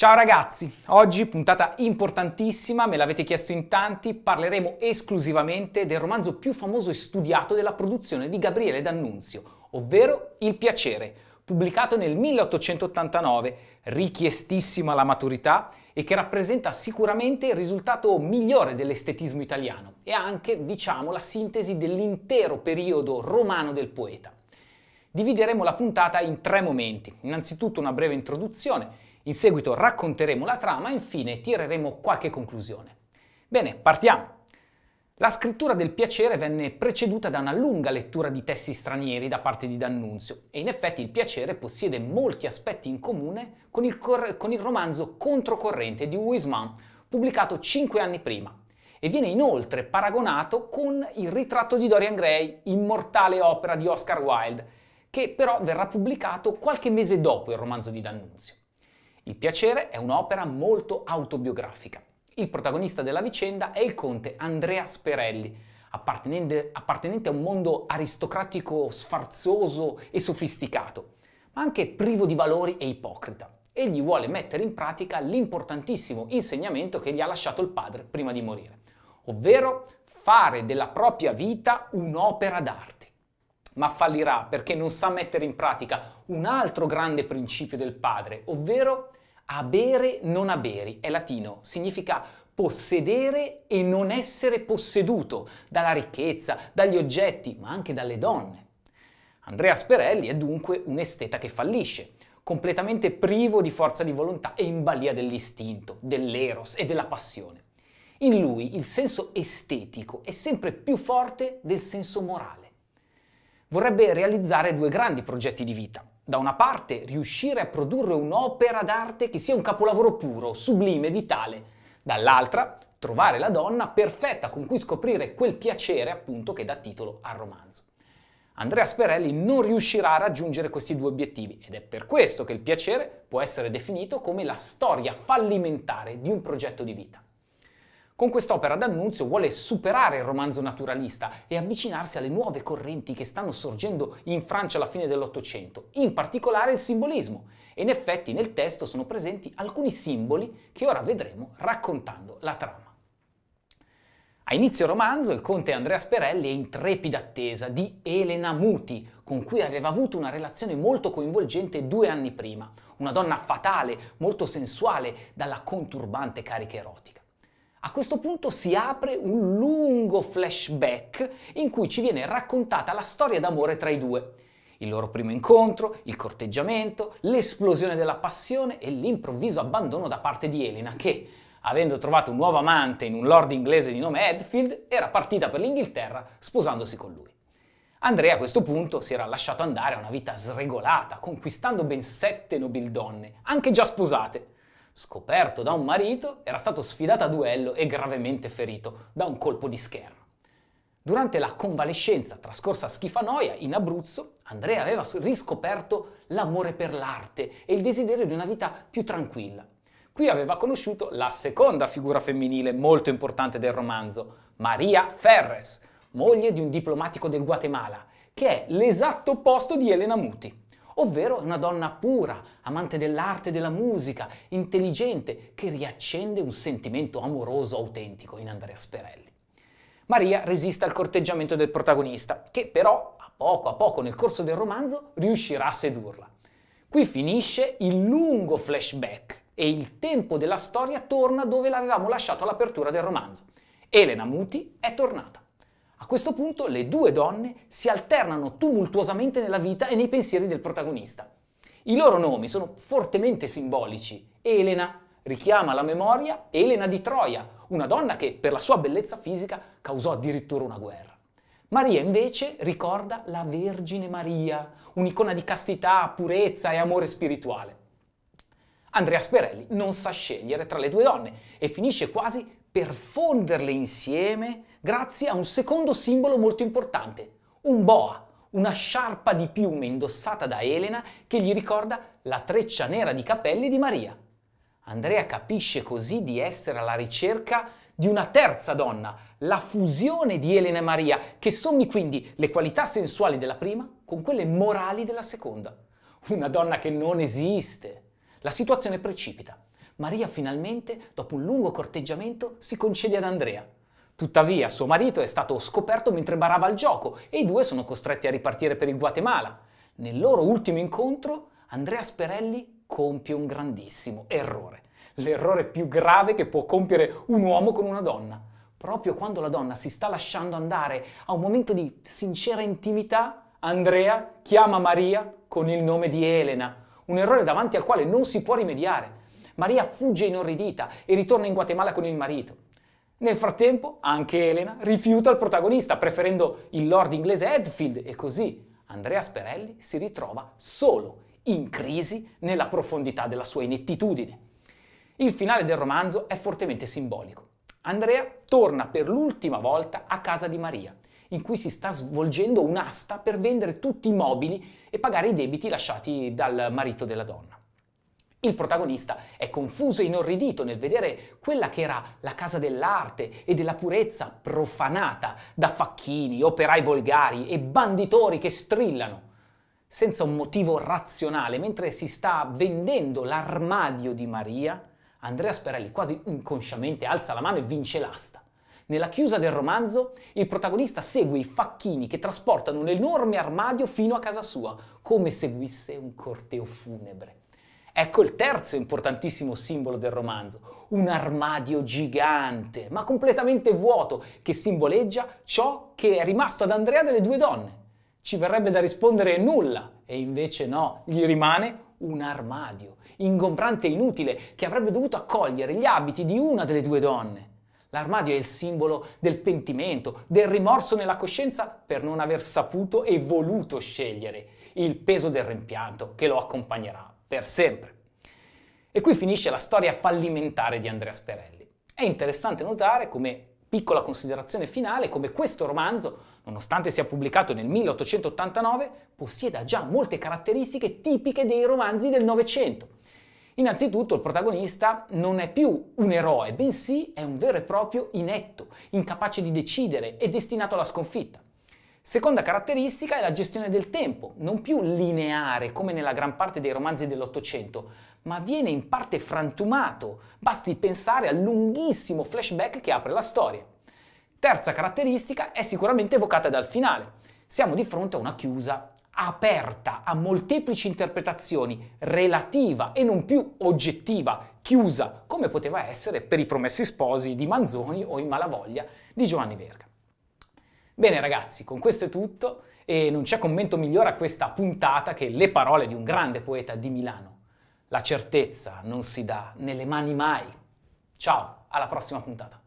Ciao ragazzi, oggi puntata importantissima, me l'avete chiesto in tanti, parleremo esclusivamente del romanzo più famoso e studiato della produzione di Gabriele D'Annunzio, ovvero Il piacere, pubblicato nel 1889, richiestissima alla maturità e che rappresenta sicuramente il risultato migliore dell'estetismo italiano e anche, diciamo, la sintesi dell'intero periodo romano del poeta. Divideremo la puntata in tre momenti, innanzitutto una breve introduzione, in seguito racconteremo la trama e infine tireremo qualche conclusione. Bene, partiamo! La scrittura del piacere venne preceduta da una lunga lettura di testi stranieri da parte di D'Annunzio e in effetti il piacere possiede molti aspetti in comune con il, cor- con il romanzo Controcorrente di Wiseman, pubblicato cinque anni prima, e viene inoltre paragonato con Il ritratto di Dorian Gray, immortale opera di Oscar Wilde, che però verrà pubblicato qualche mese dopo il romanzo di D'Annunzio. Il piacere è un'opera molto autobiografica. Il protagonista della vicenda è il conte Andrea Sperelli, appartenente, appartenente a un mondo aristocratico sfarzoso e sofisticato, ma anche privo di valori e ipocrita. Egli vuole mettere in pratica l'importantissimo insegnamento che gli ha lasciato il padre prima di morire, ovvero fare della propria vita un'opera d'arte ma fallirà perché non sa mettere in pratica un altro grande principio del padre, ovvero abere non aberi. È latino, significa possedere e non essere posseduto dalla ricchezza, dagli oggetti, ma anche dalle donne. Andrea Sperelli è dunque un esteta che fallisce, completamente privo di forza di volontà e in balia dell'istinto, dell'eros e della passione. In lui il senso estetico è sempre più forte del senso morale vorrebbe realizzare due grandi progetti di vita. Da una parte, riuscire a produrre un'opera d'arte che sia un capolavoro puro, sublime, vitale. Dall'altra, trovare la donna perfetta con cui scoprire quel piacere appunto che dà titolo al romanzo. Andrea Sperelli non riuscirà a raggiungere questi due obiettivi ed è per questo che il piacere può essere definito come la storia fallimentare di un progetto di vita. Con quest'opera d'annunzio vuole superare il romanzo naturalista e avvicinarsi alle nuove correnti che stanno sorgendo in Francia alla fine dell'Ottocento, in particolare il simbolismo. E in effetti nel testo sono presenti alcuni simboli che ora vedremo raccontando la trama. A inizio romanzo il conte Andrea Sperelli è in trepida attesa di Elena Muti, con cui aveva avuto una relazione molto coinvolgente due anni prima, una donna fatale, molto sensuale, dalla conturbante carica erotica. A questo punto si apre un lungo flashback in cui ci viene raccontata la storia d'amore tra i due. Il loro primo incontro, il corteggiamento, l'esplosione della passione e l'improvviso abbandono da parte di Elena che, avendo trovato un nuovo amante in un lord inglese di nome Edfield, era partita per l'Inghilterra sposandosi con lui. Andrea a questo punto si era lasciato andare a una vita sregolata, conquistando ben sette nobildonne, anche già sposate scoperto da un marito, era stato sfidato a duello e gravemente ferito da un colpo di scherma. Durante la convalescenza trascorsa a Schifanoia, in Abruzzo, Andrea aveva riscoperto l'amore per l'arte e il desiderio di una vita più tranquilla. Qui aveva conosciuto la seconda figura femminile molto importante del romanzo, Maria Ferres, moglie di un diplomatico del Guatemala, che è l'esatto opposto di Elena Muti ovvero è una donna pura, amante dell'arte e della musica, intelligente, che riaccende un sentimento amoroso autentico in Andrea Sperelli. Maria resiste al corteggiamento del protagonista, che però a poco a poco nel corso del romanzo riuscirà a sedurla. Qui finisce il lungo flashback e il tempo della storia torna dove l'avevamo lasciato all'apertura del romanzo. Elena Muti è tornata. A questo punto le due donne si alternano tumultuosamente nella vita e nei pensieri del protagonista. I loro nomi sono fortemente simbolici. Elena richiama alla memoria Elena di Troia, una donna che per la sua bellezza fisica causò addirittura una guerra. Maria invece ricorda la Vergine Maria, un'icona di castità, purezza e amore spirituale. Andrea Sperelli non sa scegliere tra le due donne e finisce quasi per fonderle insieme grazie a un secondo simbolo molto importante, un boa, una sciarpa di piume indossata da Elena che gli ricorda la treccia nera di capelli di Maria. Andrea capisce così di essere alla ricerca di una terza donna, la fusione di Elena e Maria, che sommi quindi le qualità sensuali della prima con quelle morali della seconda. Una donna che non esiste. La situazione precipita. Maria finalmente, dopo un lungo corteggiamento, si concede ad Andrea Tuttavia, suo marito è stato scoperto mentre barava il gioco e i due sono costretti a ripartire per il Guatemala. Nel loro ultimo incontro, Andrea Sperelli compie un grandissimo errore. L'errore più grave che può compiere un uomo con una donna. Proprio quando la donna si sta lasciando andare a un momento di sincera intimità, Andrea chiama Maria con il nome di Elena, un errore davanti al quale non si può rimediare. Maria fugge inorridita e ritorna in Guatemala con il marito. Nel frattempo, anche Elena rifiuta il protagonista, preferendo il lord inglese Edfield, e così Andrea Sperelli si ritrova solo, in crisi, nella profondità della sua inettitudine. Il finale del romanzo è fortemente simbolico. Andrea torna per l'ultima volta a casa di Maria, in cui si sta svolgendo un'asta per vendere tutti i mobili e pagare i debiti lasciati dal marito della donna. Il protagonista è confuso e inorridito nel vedere quella che era la casa dell'arte e della purezza profanata da facchini, operai volgari e banditori che strillano senza un motivo razionale, mentre si sta vendendo l'armadio di Maria, Andrea Sperelli quasi inconsciamente alza la mano e vince l'asta. Nella chiusa del romanzo, il protagonista segue i facchini che trasportano un enorme armadio fino a casa sua, come seguisse un corteo funebre. Ecco il terzo importantissimo simbolo del romanzo, un armadio gigante, ma completamente vuoto, che simboleggia ciò che è rimasto ad Andrea delle due donne. Ci verrebbe da rispondere nulla, e invece no, gli rimane un armadio, ingombrante e inutile, che avrebbe dovuto accogliere gli abiti di una delle due donne. L'armadio è il simbolo del pentimento, del rimorso nella coscienza per non aver saputo e voluto scegliere, il peso del rimpianto che lo accompagnerà per sempre. E qui finisce la storia fallimentare di Andrea Sperelli. È interessante notare come piccola considerazione finale come questo romanzo, nonostante sia pubblicato nel 1889, possieda già molte caratteristiche tipiche dei romanzi del Novecento. Innanzitutto il protagonista non è più un eroe, bensì è un vero e proprio inetto, incapace di decidere e destinato alla sconfitta. Seconda caratteristica è la gestione del tempo, non più lineare come nella gran parte dei romanzi dell'Ottocento, ma viene in parte frantumato, basti pensare al lunghissimo flashback che apre la storia. Terza caratteristica è sicuramente evocata dal finale. Siamo di fronte a una chiusa aperta a molteplici interpretazioni, relativa e non più oggettiva, chiusa, come poteva essere per i promessi sposi di Manzoni o in Malavoglia di Giovanni Verga. Bene ragazzi, con questo è tutto e non c'è commento migliore a questa puntata che le parole di un grande poeta di Milano. La certezza non si dà nelle mani mai. Ciao, alla prossima puntata.